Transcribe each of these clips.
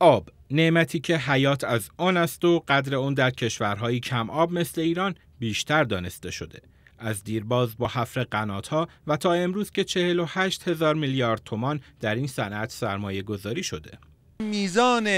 آب نعمتی که حیات از آن است و قدر اون در کشورهایی کم آب مثل ایران بیشتر دانسته شده. از دیرباز با حفر قنات ها و تا امروز که 48 هزار میلیارد تومان در این صنعت سرمایه گذاری شده. میزان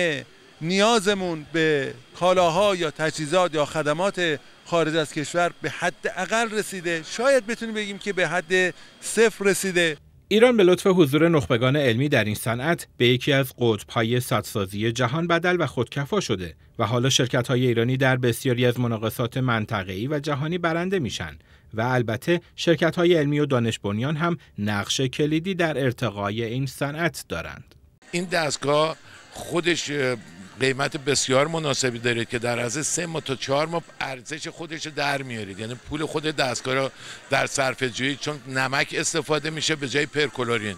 نیازمون به کالاها یا تجهیزات یا خدمات خارج از کشور به حد اقل رسیده شاید بتونیم بگیم که به حد صفر رسیده ایران به لطف حضور نخبگان علمی در این صنعت به یکی از قطبهای سدسازی جهان بدل و خودکفا شده و حالا شرکت های ایرانی در بسیاری از مناقصات منطقه‌ای و جهانی برنده میشن و البته شرکت های علمی و دانش بنیان هم نقش کلیدی در ارتقای این صنعت دارند این دستگاه خودش قیمت بسیار مناسبی دارید که در از سه ماه تا چهار ماه ارزش خودش در میارید یعنی پول خود دستگاه رو در صرف جویی چون نمک استفاده میشه به جای پرکلورین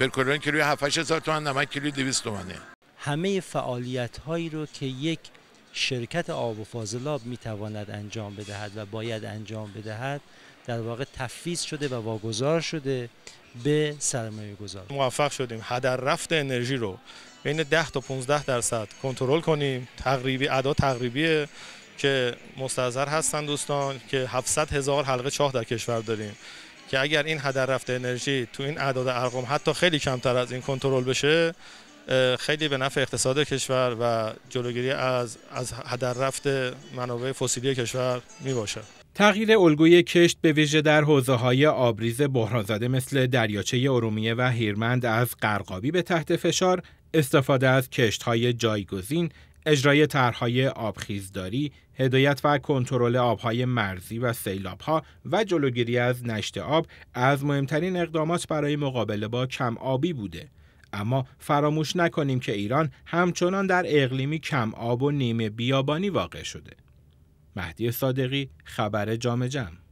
پرکلورین که روی 7 هزار تومن نمک کلی 200 تومنه همه فعالیت هایی رو که یک شرکت آب و فاضلاب میتواند انجام بدهد و باید انجام بدهد در واقع تفیز شده و واگذار شده به سرمایه گذار موفق شدیم هدر رفت انرژی رو بین 10 تا 15 درصد کنترل کنیم تقریبی ادا تقریبیه که مستظر هستن دوستان که 700 هزار حلقه چاه در کشور داریم که اگر این هدر رفت انرژی تو این اعداد ارقام حتی خیلی کمتر از این کنترل بشه خیلی به نفع اقتصاد کشور و جلوگیری از از هدر رفت منابع فسیلی کشور می باشد. تغییر الگوی کشت به ویژه در حوزه های آبریز بحرانزده مثل دریاچه ارومیه و هیرمند از قرقابی به تحت فشار استفاده از کشت های جایگزین اجرای طرحهای آبخیزداری، هدایت و کنترل آبهای مرزی و سیلابها و جلوگیری از نشت آب از مهمترین اقدامات برای مقابله با کم آبی بوده. اما فراموش نکنیم که ایران همچنان در اقلیمی کم آب و نیمه بیابانی واقع شده. مهدی صادقی خبر جام